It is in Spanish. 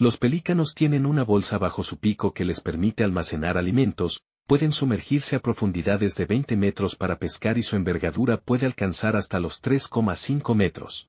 Los pelícanos tienen una bolsa bajo su pico que les permite almacenar alimentos, pueden sumergirse a profundidades de 20 metros para pescar y su envergadura puede alcanzar hasta los 3,5 metros.